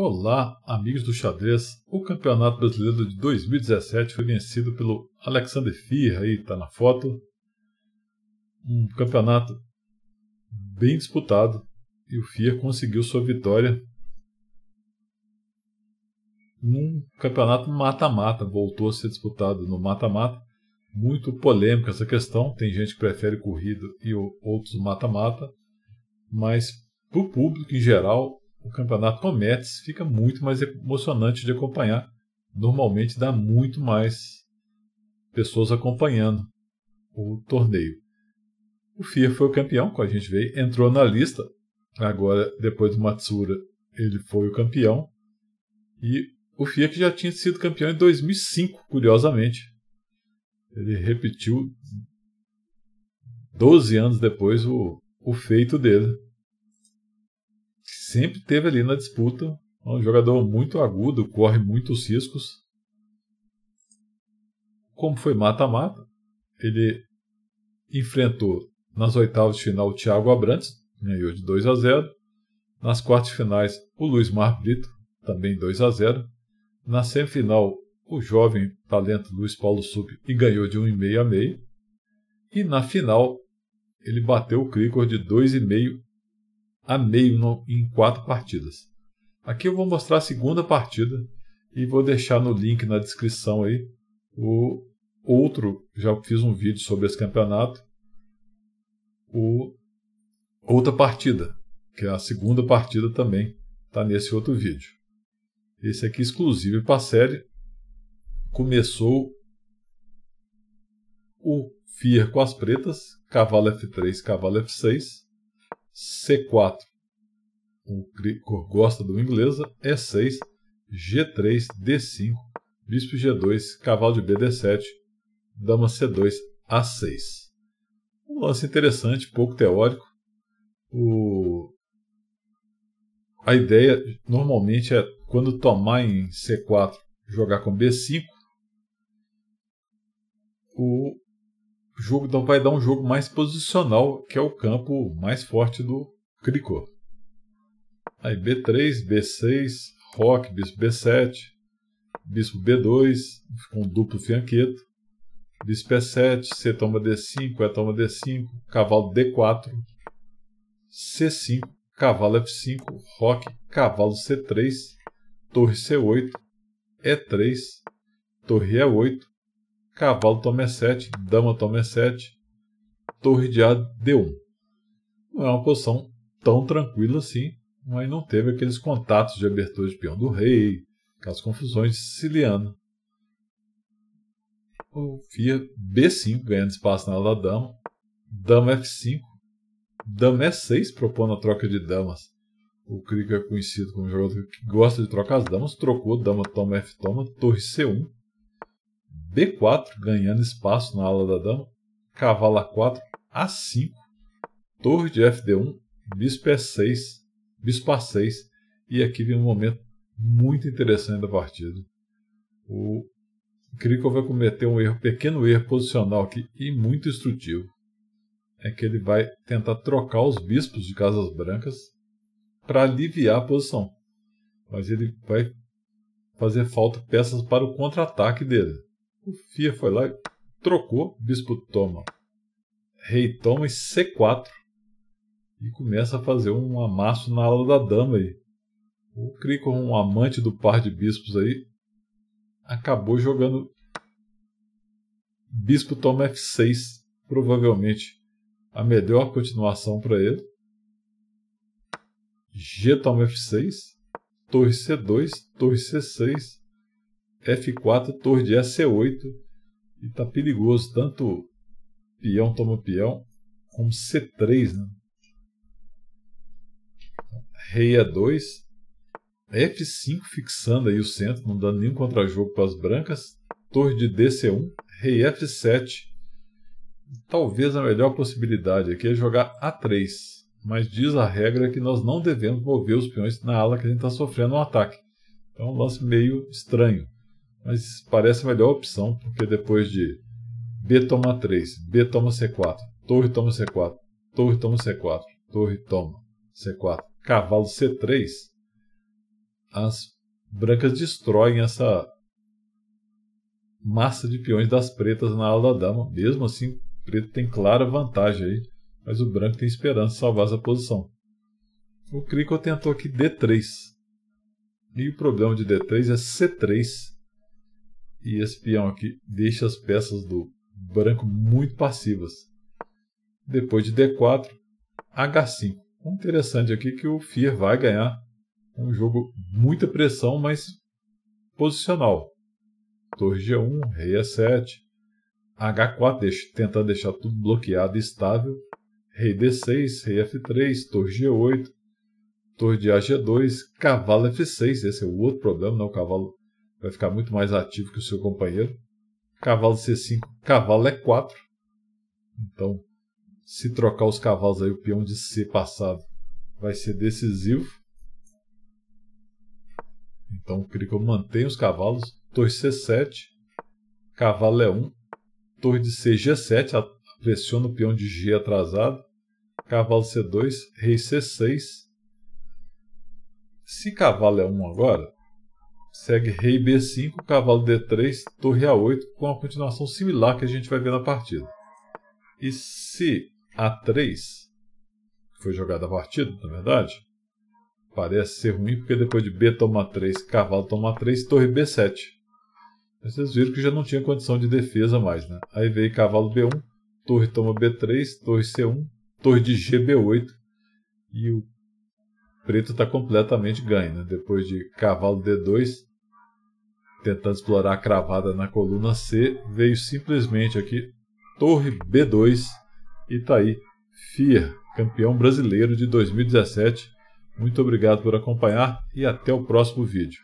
Olá, amigos do xadrez. O Campeonato Brasileiro de 2017 foi vencido pelo Alexander Firra, aí está na foto. Um campeonato bem disputado e o Firra conseguiu sua vitória num campeonato mata-mata, voltou a ser disputado no mata-mata. Muito polêmica essa questão, tem gente que prefere corrido e outros mata-mata, mas para o público em geral o campeonato com Mets fica muito mais emocionante de acompanhar. Normalmente dá muito mais pessoas acompanhando o torneio. O FIA foi o campeão, como a gente vê, entrou na lista. Agora, depois do Matsura, ele foi o campeão. E o FIA que já tinha sido campeão em 2005, curiosamente. Ele repetiu 12 anos depois o, o feito dele sempre teve ali na disputa. É Um jogador muito agudo, corre muitos riscos. Como foi mata-mata, ele enfrentou nas oitavas de final o Thiago Abrantes, ganhou de 2 a 0. Nas quartas finais, o Luiz Mar Brito, também 2 a 0. Na semifinal, o jovem talento Luiz Paulo Sub e ganhou de 1,5 a 6. E na final, ele bateu o Cricor de 2,5 a meio no, em quatro partidas. Aqui eu vou mostrar a segunda partida e vou deixar no link na descrição aí o outro, já fiz um vídeo sobre esse campeonato, o outra partida, que é a segunda partida também está nesse outro vídeo. Esse aqui exclusivo para a série começou o Fier com as pretas, cavalo F3, cavalo F6, C4. Um gosta do inglesa, E6, G3, D5, bispo G2, cavalo de B, D7, dama C2, A6. Um lance interessante, pouco teórico. O... A ideia normalmente é quando tomar em C4, jogar com B5. O jogo então vai dar um jogo mais posicional, que é o campo mais forte do Cricor. Aí B3, B6, Rock, Bispo B7, Bispo B2, com um duplo fianqueto. Bispo E7, C toma D5, E toma D5, cavalo D4, C5, cavalo F5, Rock, cavalo C3, torre C8, E3, torre E8, Cavalo toma E7, Dama toma E7, Torre de A D1. Não é uma posição tão tranquila assim, mas não teve aqueles contatos de abertura de peão do rei, aquelas confusões de siciliano. O Fia B5 ganhando espaço na ala da dama, Dama F5, Dama E6 propondo a troca de damas. O Krieger é conhecido como jogador que gosta de trocar as damas, trocou dama, toma F, toma, torre C1, B4 ganhando espaço na ala da dama, cavalo A4, A5, torre de Fd1, bispo E6, bispo A6, e aqui vem um momento muito interessante da partida. O Krikov vai cometer um erro, pequeno erro posicional aqui e muito instrutivo. É que ele vai tentar trocar os bispos de casas brancas para aliviar a posição. Mas ele vai fazer falta peças para o contra-ataque dele. O FIA foi lá e trocou Bispo Toma. Rei Toma e C4. E começa a fazer um amasso na ala da dama aí. O Crico, um amante do par de bispos aí, acabou jogando Bispo Toma F6. Provavelmente a melhor continuação para ele. G toma F6, torre C2, torre C6, F4, torre de E8 e tá perigoso, tanto peão toma peão como C3, né? Rei A2, F5 fixando aí o centro, não dando nenhum contra-jogo para as brancas, torre de DC1, rei F7. Talvez a melhor possibilidade aqui é jogar A3, mas diz a regra que nós não devemos mover os peões na ala que a gente está sofrendo um ataque. Então é um lance meio estranho mas parece a melhor opção, porque depois de B toma 3, B toma C4, torre toma C4, torre toma C4, torre toma C4, cavalo C3, as brancas destroem essa massa de peões das pretas na ala da dama. Mesmo assim, o preto tem clara vantagem aí, mas o branco tem esperança de salvar essa posição. O crico tentou aqui D3. E o problema de D3 é C3 e esse peão aqui deixa as peças do branco muito passivas. Depois de D4, H5. interessante aqui é que o Fier vai ganhar um jogo muita pressão, mas posicional. Torre G1, Rei E7, H4 deixa, tentando deixar tudo bloqueado e estável. Rei D6, Rei F3, Torre G8, Torre de A G2, Cavalo F6, esse é o outro problema, né? o cavalo vai ficar muito mais ativo que o seu companheiro. Cavalo C5, cavalo E4. É então, se trocar os cavalos aí, o peão de C passado vai ser decisivo. Então, clica que eu os cavalos. Torre C7, cavalo E1, é torre de C G7, pressiona o peão de G atrasado, cavalo C2, rei C6. Se cavalo é 1 agora, segue rei b5, cavalo d3, torre a8, com a continuação similar que a gente vai ver na partida. E se a3, que foi jogada a partida, na é verdade, parece ser ruim, porque depois de b toma 3, cavalo toma 3, torre b7. Mas vocês viram que já não tinha condição de defesa mais, né? Aí veio cavalo b1, torre toma b3, torre c1, torre de gb8, e o preto está completamente ganho, né? Depois de cavalo d2, tentando explorar a cravada na coluna C, veio simplesmente aqui Torre B2 e está aí FIA, campeão brasileiro de 2017. Muito obrigado por acompanhar e até o próximo vídeo.